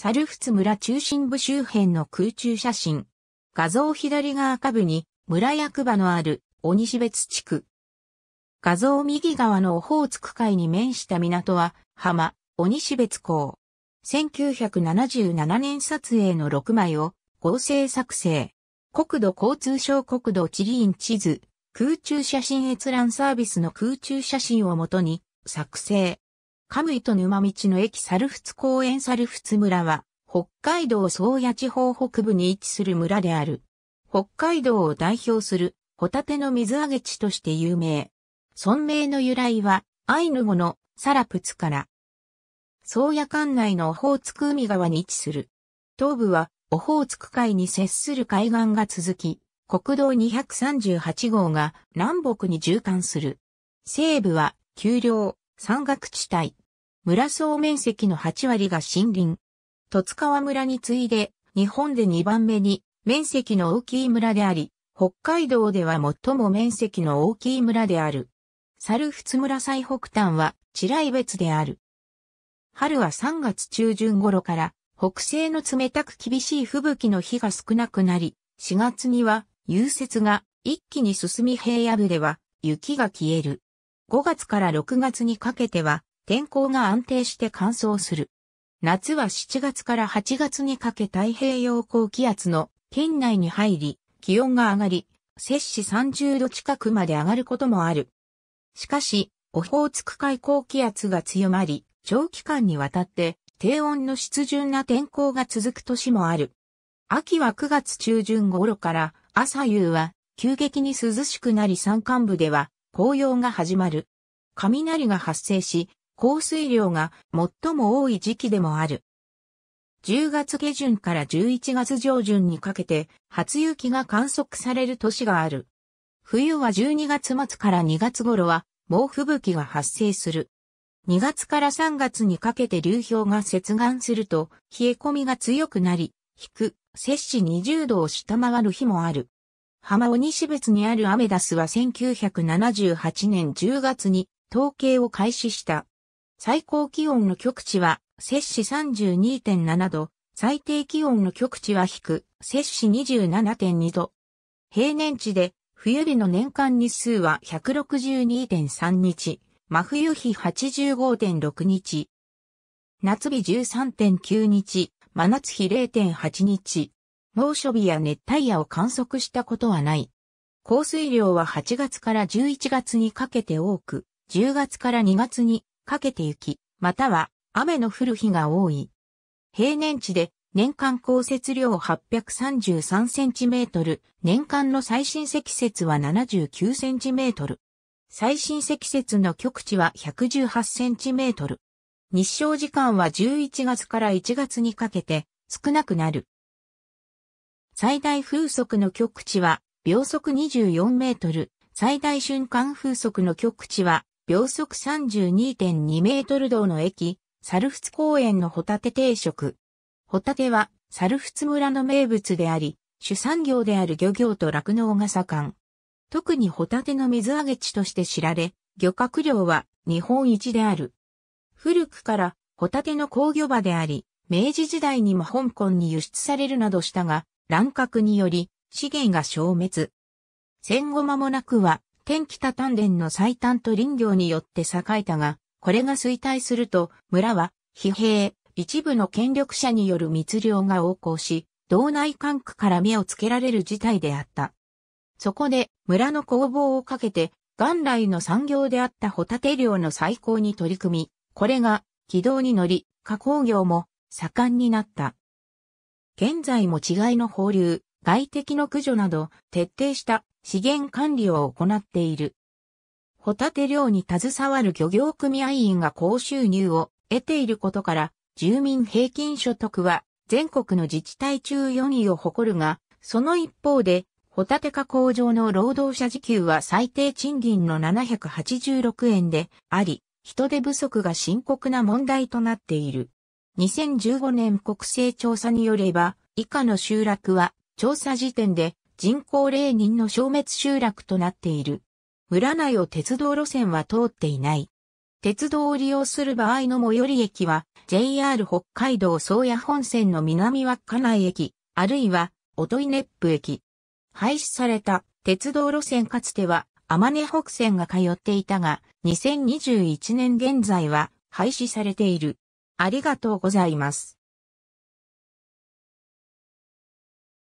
サルフツ村中心部周辺の空中写真。画像左側下部に村役場のある鬼西別地区。画像右側のオホーツク海に面した港は浜、鬼西別港。1977年撮影の6枚を合成作成。国土交通省国土地理院地図、空中写真閲覧サービスの空中写真をもとに作成。カムイと沼道の駅サルフツ公園サルフツ村は、北海道宗谷地方北部に位置する村である。北海道を代表するホタテの水揚げ地として有名。村名の由来は、アイヌ語のサラプツから。宗谷管内のオホーツク海側に位置する。東部はオホーツク海に接する海岸が続き、国道238号が南北に縦貫する。西部は丘陵、山岳地帯。村総面積の8割が森林。十津川村に次いで、日本で2番目に面積の大きい村であり、北海道では最も面積の大きい村である。猿仏村最北端は、地雷別である。春は3月中旬頃から、北西の冷たく厳しい吹雪の日が少なくなり、4月には、融雪が一気に進み平野部では、雪が消える。5月から6月にかけては天候が安定して乾燥する。夏は7月から8月にかけ太平洋高気圧の圏内に入り、気温が上がり、摂氏30度近くまで上がることもある。しかし、オホーツク海高気圧が強まり、長期間にわたって低温の湿潤な天候が続く年もある。秋は9月中旬頃から朝夕は急激に涼しくなり山間部では紅葉が始まる。雷が発生し、降水量が最も多い時期でもある。10月下旬から11月上旬にかけて初雪が観測される年がある。冬は12月末から2月頃は猛吹雪が発生する。2月から3月にかけて流氷が接岸すると冷え込みが強くなり、引く、摂氏20度を下回る日もある。浜鬼市別にあるアメダスは1978年10月に統計を開始した。最高気温の極地は、摂氏32.7度、最低気温の極地は低、摂氏27.2度。平年値で、冬日の年間日数は162.3日、真冬日85.6日、夏日13.9日、真夏日0.8日。猛暑日や熱帯夜を観測したことはない。降水量は8月から11月にかけて多く、10月から2月にかけて雪、または雨の降る日が多い。平年値で年間降雪量833センチメートル、年間の最深積雪は79センチメートル。最新積雪の極地は118センチメートル。日照時間は11月から1月にかけて少なくなる。最大風速の極地は秒速24メートル、最大瞬間風速の極地は秒速32.2メートル道の駅、猿払公園のホタテ定食。ホタテは猿払村の名物であり、主産業である漁業と酪農が盛ん。特にホタテの水揚げ地として知られ、漁獲量は日本一である。古くからホタテの工業場であり、明治時代にも香港に輸出されるなどしたが、乱獲により資源が消滅。戦後間もなくは、天北丹田の最短と林業によって栄えたが、これが衰退すると、村は、疲弊、一部の権力者による密漁が横行し、道内管区から目をつけられる事態であった。そこで、村の工房をかけて、元来の産業であったホタテ漁の再興に取り組み、これが、軌道に乗り、加工業も盛んになった。現在も違いの放流、外敵の駆除など、徹底した資源管理を行っている。ホタテ漁に携わる漁業組合員が高収入を得ていることから、住民平均所得は全国の自治体中4位を誇るが、その一方で、ホタテ加工場の労働者時給は最低賃金の786円であり、人手不足が深刻な問題となっている。2015年国勢調査によれば、以下の集落は、調査時点で人口0人の消滅集落となっている。村内を鉄道路線は通っていない。鉄道を利用する場合の最寄り駅は、JR 北海道宗谷本線の南稚内駅、あるいは、いねっぷ駅。廃止された鉄道路線かつては、天根北線が通っていたが、2021年現在は廃止されている。ありがとうございます。